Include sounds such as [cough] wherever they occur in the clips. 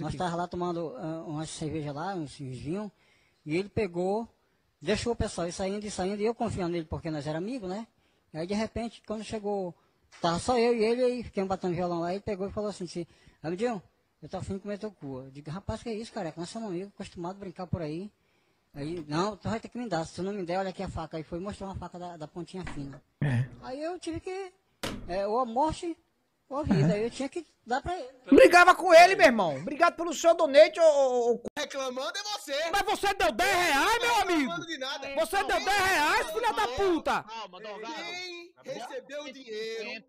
Nós estávamos lá tomando uh, ah, uma cerveja lá, uns, uns vinhos, e ele pegou, deixou o pessoal ir saindo e saindo, e eu confiando nele porque nós éramos amigos, né? E aí de repente, quando chegou, estava só eu e ele, aí fiquei batendo violão lá, ele pegou e falou assim, assim Amidinho, eu tô afim de comer teu cu. Eu digo, rapaz, que é isso, careca? Nós somos amigos, acostumados a brincar por aí. Aí, não, tu vai ter que me dar. Se tu não me der, olha aqui a faca. Aí foi mostrar uma faca da, da pontinha fina. É. Aí eu tive que. É, ou a morte corrida. É. Eu tinha que dar pra ele. Brigava com ele, meu irmão. Obrigado pelo seu donate, ô. ô... Reclamando é você. Mas você deu 10 reais, meu amigo. Você deu 10 reais, filha da puta. Calma, Dorgado. Quem tá recebeu o dinheiro?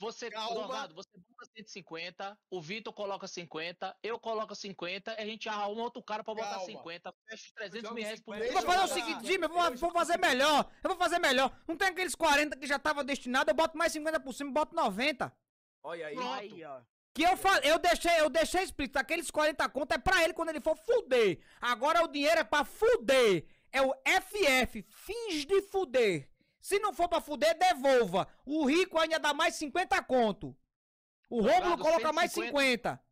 Você, Dorgado, você bota 150, o Vitor coloca 50, eu coloco 50, a gente arruma outro cara pra botar 50, fecha 300 mil reais por mês. Vou fazer o seguinte, Jimmy, eu vou, vou fazer melhor, eu vou fazer melhor. Não tem aqueles 40 que já tava destinado, eu boto mais 50 por cima, boto 90. Olha aí. Pronto. Aí, ó. Que eu falei, eu deixei, eu deixei explícito, aqueles 40 conto é pra ele quando ele for fuder. Agora o dinheiro é pra fuder. É o FF, fins de fuder. Se não for pra fuder, devolva. O rico ainda dá mais 50 conto. O Dorgado, Rômulo coloca 150. mais 50.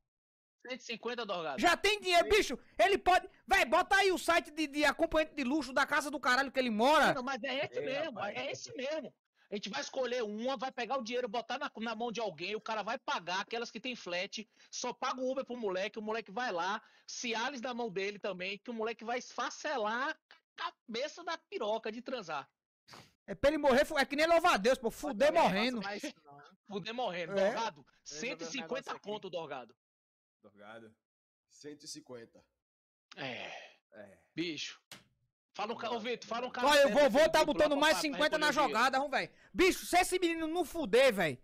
150, Dorgado. Já tem dinheiro, bicho. Ele pode. Véi, bota aí o site de, de acompanhante de luxo da casa do caralho que ele mora. Não, mas é esse Ei, mesmo, rapaz. é esse mesmo. A gente vai escolher uma, vai pegar o dinheiro, botar na, na mão de alguém, o cara vai pagar, aquelas que tem flat, só paga o Uber pro moleque, o moleque vai lá, se ales na mão dele também, que o moleque vai esfacelar a cabeça da piroca de transar. É pra ele morrer, é que nem louvar Deus, pô. Fuder é morrendo. [laughs] Né? fuder morrendo. É. Dorgado, 150 conto, Dorgado. Dorgado, 150. É. É. Bicho, Fala um, ô Vitor, fala um cara. Olha, o é vovô tá botando mais 50 na jogada, velho. Bicho, se esse menino não fuder, velho.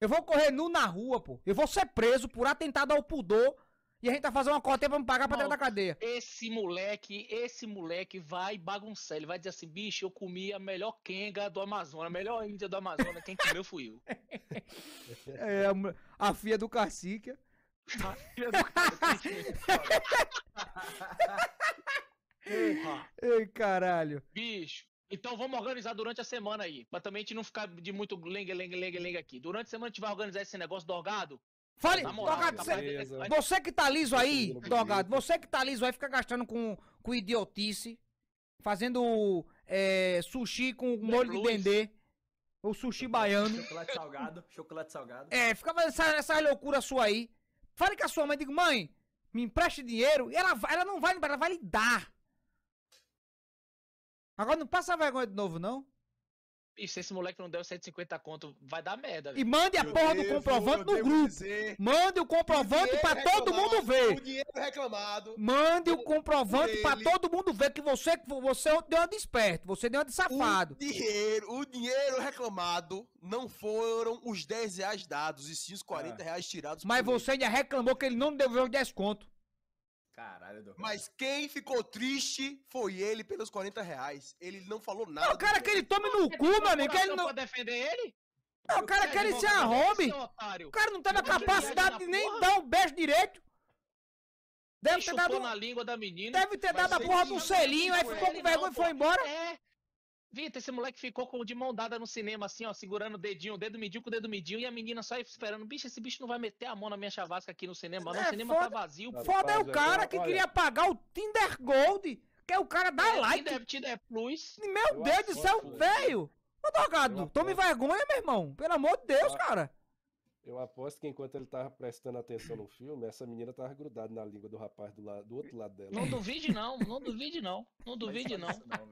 Eu vou correr nu na rua, pô. Eu vou ser preso por atentado ao pudor. E a gente tá fazendo uma corte pra me pagar pra dentro da cadeia. Esse moleque, esse moleque vai bagunçar. Ele vai dizer assim, bicho, eu comi a melhor quenga do Amazonas, a melhor índia do Amazonas. Quem comeu fui eu. [laughs] É, a, filha do cacique. A filha do cacique. [laughs] Porra. Ei, caralho. Bicho. Então vamos organizar durante a semana aí. Pra também a gente não ficar de muito lengue, lengue, lengue, lengue aqui. Durante a semana a gente vai organizar esse negócio dogado. Fale, moral, Dogado, tá você, você, que tá liso aí, Dogado, é você que tá liso aí, fica gastando com, com idiotice, fazendo é, sushi com molho de dendê, ou sushi baiano. Chocolate salgado, chocolate salgado. É, fica fazendo essa, essa loucura sua aí. Fale com a sua mãe, digo, mãe, me empreste dinheiro, e ela, ela não vai ela vai lhe dar. Agora não passa vergonha de novo, não. E se esse moleque não der os 150 conto, vai dar merda. Véio. E mande a eu porra devo, do comprovante no grupo. mande o comprovante para todo mundo ver. O dinheiro reclamado. Mande o comprovante para todo mundo ver que você, você é deu uma de esperto, você deu uma de safado. O dinheiro, o dinheiro reclamado não foram os 10 reais dados, e sim os 40 ah. reais tirados. Mas você ele. já reclamou que ele não deu os 10 conto. Caralho, Mas quem ficou triste foi ele pelos 40 reais. Ele não falou nada. Não, cara, que ele tome no cu, mano. Que ele não... defender ele? Não, ah, o cara quer ele se arrombe. O cara não tá na capacidade de nem porra. dar um beijo direito. Deve ter dado. na língua da menina. Deve ter dado a porra do selinho, aí ficou com vergonha e foi embora. É. Vitor, esse moleque ficou de mão dada no cinema, assim, ó, segurando o dedinho, o dedo mediu com o dedo mediu, e a menina só esperando. Bicho, esse bicho não vai meter a mão na minha chavasca aqui no cinema, não. É, o cinema tá foda, tá vazio. Foda, é o é cara que queria pagar o Tinder Gold, que é o cara da é, like. Tinder, Tinder Plus. Meu eu Deus do céu, velho! Ô, drogado, tome vergonha, meu irmão. Pelo amor de Deus, eu cara. Eu aposto que enquanto ele tava prestando atenção no filme, essa menina tava grudada na língua do rapaz do, lado, do outro lado dela. Não duvide não, não duvide não. Não duvide não. não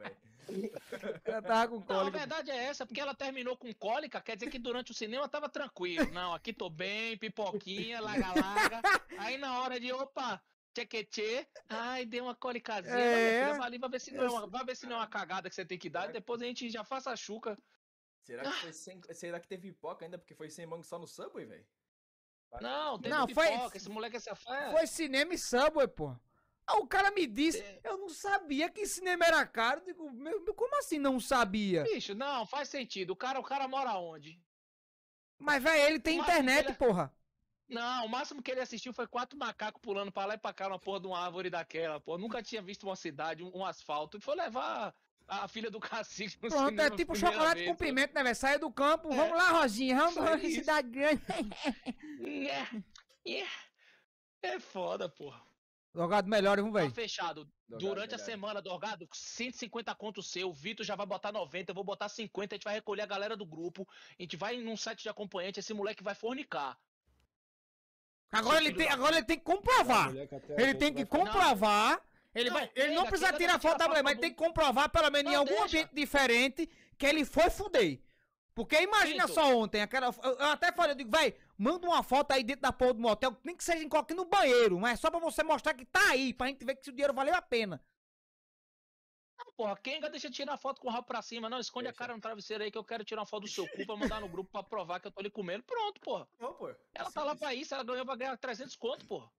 tava com cólica. Não, a verdade é essa, porque ela terminou com cólica, quer dizer que durante o cinema tava tranquilo. Não, aqui tô bem, pipoquinha, laga-laga. Aí na hora de, opa, tchequetê, ai, deu uma cólicazinha, é... vai ali, vai ver, se não é uma, vai ver se não é uma cagada que você tem que dar, e depois a gente já faça a chuca. Será que, foi sem, será que teve pipoca ainda porque foi sem mango só no Subway, velho? Não, teve não, pipoca, foi, esse moleque é safado. Foi cinema e Subway, pô. Aí ah, o cara me disse, é. eu não sabia que cinema era caro. digo, meu, como assim não sabia? Bicho, não, faz sentido. O cara, o cara mora onde? Mas, velho, ele tem internet, ele... porra. Não, o máximo que ele assistiu foi quatro macacos pulando pra lá e pra cá uma porra de uma árvore daquela, pô. Nunca tinha visto uma cidade, um, um asfalto. E foi levar a, filha do [laughs] cacique no Pronto, é tipo chocolate vez, com pimenta, né, velho? Saia do campo, é. vamos lá, Rosinha, vamos lá, cidade grande. [laughs] É, é, É foda, porra. Drogado melhor, vamos tá ver. Tá fechado. Drogado Durante melhor. a semana, Drogado, 150 conto seu. O Vitor já vai botar 90, eu vou botar 50. A gente vai recolher a galera do grupo. A gente vai num site de acompanhante. Esse moleque vai fornicar. Agora ele, tem, agora ele tem que comprovar. Ele tem que comprovar. Ele, não, vai, ele não precisa tirar foto da mulher, mas tem que comprovar, pelo menos em algum ambiente diferente, que ele foi fuder. Porque imagina Pinto. só ontem, aquela, eu, eu até falei, eu digo, vai, manda uma foto aí dentro da porra do motel, nem que seja em qualquer no banheiro, mas só pra você mostrar que tá aí, pra gente ver que se o dinheiro valeu a pena. Ah, porra, quem ainda deixa tirar foto com o rabo pra cima? Não, esconde deixa. a cara no travesseiro aí que eu quero tirar uma foto do seu cu pra mandar no grupo pra provar que eu tô ali comendo. Pronto, porra. Não, porra. Ela tá lá pra isso, ela ganhou pra ganhar 300 conto, porra.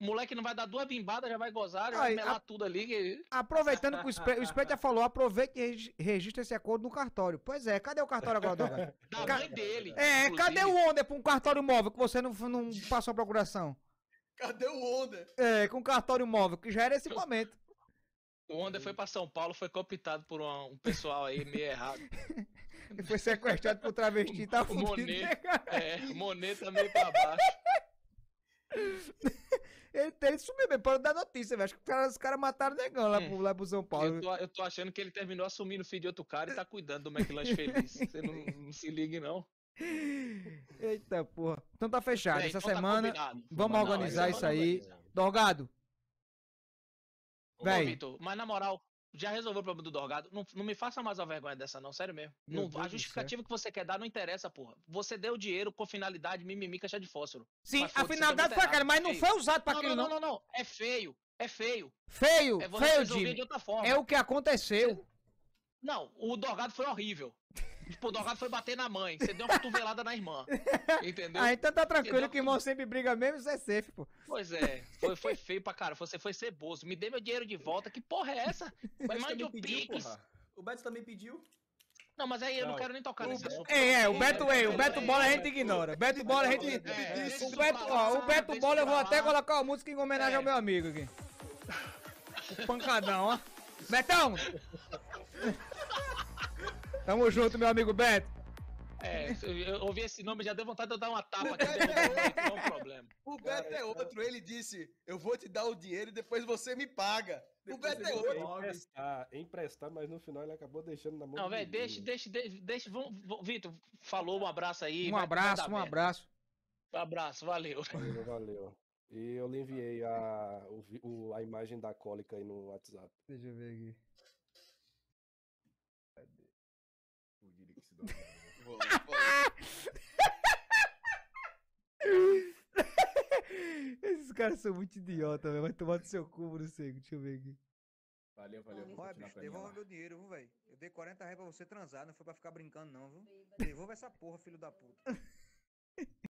O moleque não vai dar duas bimbadas, já vai gozar, já Aí, vai melar a... tudo ali. Que... Aproveitando que o Spre... já falou, aproveita e registra esse acordo no cartório. Pois é, cadê o cartório agora, Cadê [laughs] Da Ca... mãe dele. É, inclusive. cadê o Onder pra um cartório móvel que você não, não passou a procuração? Cadê o Onder? É, com cartório móvel, que já era esse momento. O Onda foi para São Paulo, foi cooptado por um pessoal aí meio errado. e [laughs] foi sequestrado por travesti e [laughs] tá fudido. Monet, né, é, Monet também tá para baixo. Ele, ele sumiu mesmo, pode dar notícia, velho. Acho que os caras cara mataram o negão lá, é. pro, lá pro São Paulo. Eu tô, eu tô, achando que ele terminou assumindo o filho de outro cara e tá cuidando do McLanche [laughs] feliz. Você não, não se ligue, não. Eita porra. Então tá fechado. É, essa então tá semana tá vamos não, organizar isso aí. Dorgado. Vem. mas na moral, já resolveu o problema do Dorgado. Não, não me faça mais a vergonha dessa, não, sério mesmo. Não, a justificativa que você quer dar não interessa, porra. Você deu dinheiro com finalidade mimimi caixa de fósforo. Sim, a finalidade foi aquela, mas não é foi usado pra não, aquilo, não. Não, não, não, é feio. É feio. Feio, é feio, Jimmy. É o que aconteceu. Não, o Dorgado foi horrível. Tipo, o Dogado foi bater na mãe. Você deu uma cotovelada na irmã. Entendeu? Ah, então tá tranquilo que que irmão sempre briga mesmo, você é safe, pô. Pois é. Foi, foi feio pra cara. Você foi ceboso. Me dê meu dinheiro de volta. Que porra é essa? Mas mande o Pix. O Beto também pediu. Não, mas aí eu não, não quero nem tocar o, nesse assunto. É, é, o Beto, é, o Beto Bola a gente ignora. O Beto Bola a gente. É, o Beto, ó, o Beto Bola eu vou até colocar uma música em homenagem é. ao meu amigo aqui. [laughs] Pancadão, ó. Betão! Tamo junto, meu amigo Beto. É, eu ouvi esse nome, já deu vontade de eu dar uma tapa aqui, não é um problema. O Beto Cara, é outro, ele disse: Eu vou te dar o dinheiro e depois você me paga. O Beto é outro. Emprestar, emprestar, mas no final ele acabou deixando na mão. Não, velho, deixa, deixa, deixa, deixa. Vamos, Vitor, falou, um abraço aí. Um abraço, um abraço. Um abraço, valeu. Valeu, valeu. E eu lhe enviei a, o, a imagem da cólica aí no WhatsApp. Deixa eu ver aqui. esse vou, vou. Esses caras são muito idiota, velho. Vai tomar do seu cu, sei Deixa eu ver aqui. Valeu, valeu. Vou bicho, devolva meu dinheiro, viu, velho? Eu dei 40 reais pra você transar, não foi pra ficar brincando, não, viu? Devolva essa porra, filho da puta.